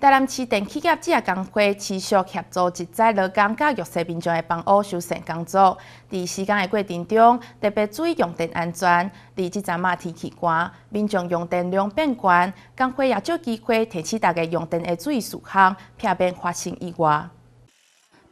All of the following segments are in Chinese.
台南市电气业工会持续协助一在劳工教育社民众诶房屋修缮工作。伫施工的过程中，特别注意用电安全。伫即阵啊，天气寒，民众用电量变悬，工会也借机会提醒大家用电诶注意事项，避免发生意外。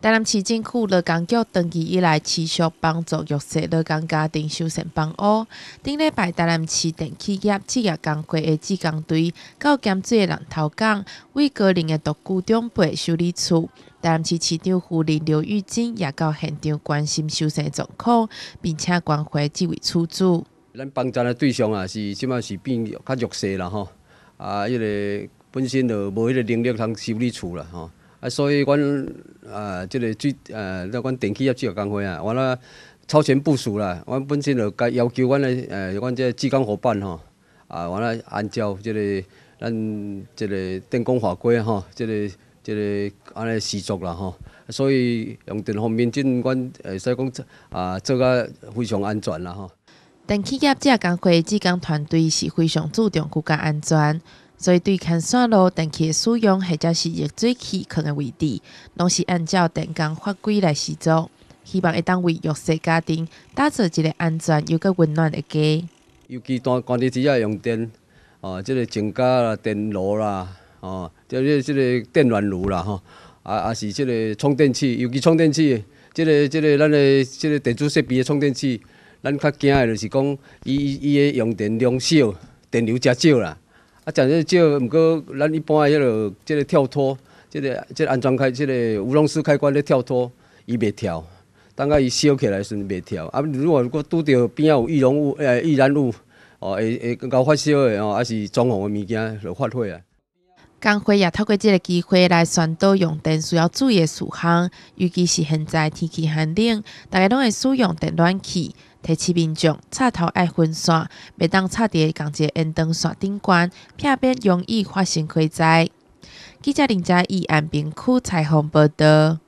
台南市政府乐工局登记以来，持续帮助弱势乐工家庭修缮房屋。顶礼拜，台南市等企业职业工会的志工队到兼的人头港，为高龄的独孤长辈修理厝。台南市市长夫人刘玉珍也到现场关心修缮状况，并且关怀几位厝主。咱帮助的对象啊，是即卖是变较弱势了吼，啊，迄个本身就无迄个能力通修理厝了吼。啊，所以阮呃，即个最呃，咱阮电器业即个工会啊，完了超前部署啦。阮本身就甲要求阮诶，呃，阮即个技工伙伴吼，啊，完了按照即个咱即个电工法规吼，即个即个安尼操作啦吼。所以用电方面，真阮所使讲啊，做甲非常安全啦吼。电器业即个工会技工团队是非常注重国家安全。所以，对牵线路、电器的使用，或者是热水器等的位置，拢是按照电工法规来制作。希望会当为弱势家庭搭造一个安全、又个温暖的家。尤其单光电器啊用电，哦，即个增加电炉啦，哦，即个即个电暖炉啦，吼，啊啊是即个充电器，尤其充电器，即个即个咱的即个电子设备的充电器，咱较惊的就是讲，伊伊伊用电量少，电流较少啦。啊，真正即毋过咱一般迄个即个跳脱，即个即安装开，即个乌龙丝开关咧跳脱，伊袂跳，等下伊烧起来时阵袂跳。啊，如果如果拄着边啊有易溶物、诶易燃物，哦会会加发烧的哦，还是装潢的物件就发火啊。刚回也透过这个机会来宣导用电需要注意的事项。尤其是现在天气寒冷，大家拢会使用电暖气。提醒民众，插头爱分线，袂当插伫同一个烟长线顶端，避免容易发生火灾。记者林嘉义安边区采访报道。